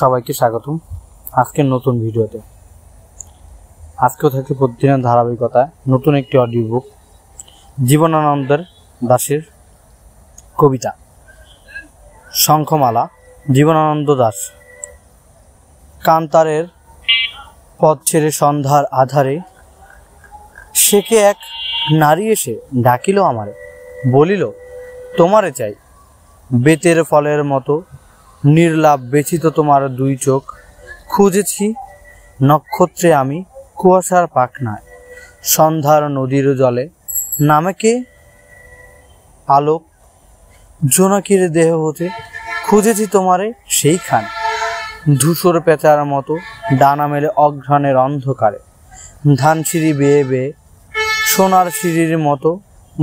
সবাইকে স্বাগতম আজকের নতুন ভিডিওতে আজকেও থাকে প্রতিদিনের ধারাবাহিকতায় নতুন একটি অডিও বুক জীবনানন্দের দাসের কবিতা শঙ্খমালা জীবনানন্দ দাস কান্তারের পথ ছেড়ে সন্ধ্যার আধারে সেকে এক নারী এসে ডাকিল আমারে বলিল তোমারে চাই বেতের ফলের মতো নির্লাভ ব্যথিত তোমার দুই চোখ খুঁজেছি নক্ষত্রে আমি কুয়াশার পাখনায় সন্ধ্যার নদীর জলে নামেকে আলোক জোনাকির দেহ হতে খুঁজেছি তোমারে সেইখানে ধূসর পেঁচার মতো ডানা মেলে অঘ্রাণের অন্ধকারে ধান সিঁড়ি বেয়ে বেয়ে সোনার সিঁড়ির মতো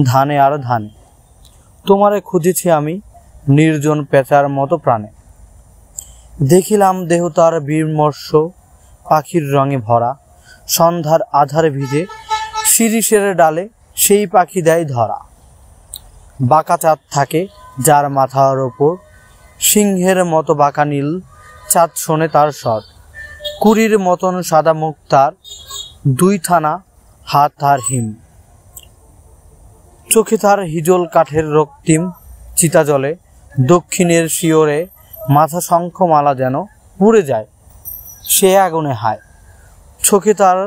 ধানে আর ধানে তোমারে খুঁজেছি আমি নির্জন পেঁচার মতো প্রাণে দেখিলাম দেহ তার বিমর্ষ পাখির রঙে ভরা সন্ধ্যার আধার ভিজে শিরিষের ডালে সেই পাখি দেয় ধরা বাঁকা চাঁদ থাকে যার মাথার ওপর সিংহের মতো বাঁকা নীল চাঁদ শোনে তার স্বর কুড়ির মতন সাদা মুখ তার দুই থানা হাত আর হিম চোখে তার হিজল কাঠের রক্তিম চিতা জলে দক্ষিণের শিওরে মাথা শঙ্খ মালা যেন উড়ে যায় সে আগুনে হায় চোখে তার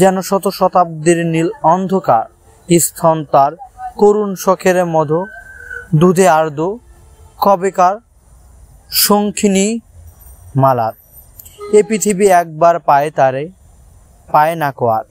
যেন শত শতাব্দীর নীল অন্ধকার স্থন তার করুণ শখের মধ দুধে আর্দ কবেকার শঙ্খিনী মালার এ পৃথিবী একবার পায়ে তারে পায় না কোয়ার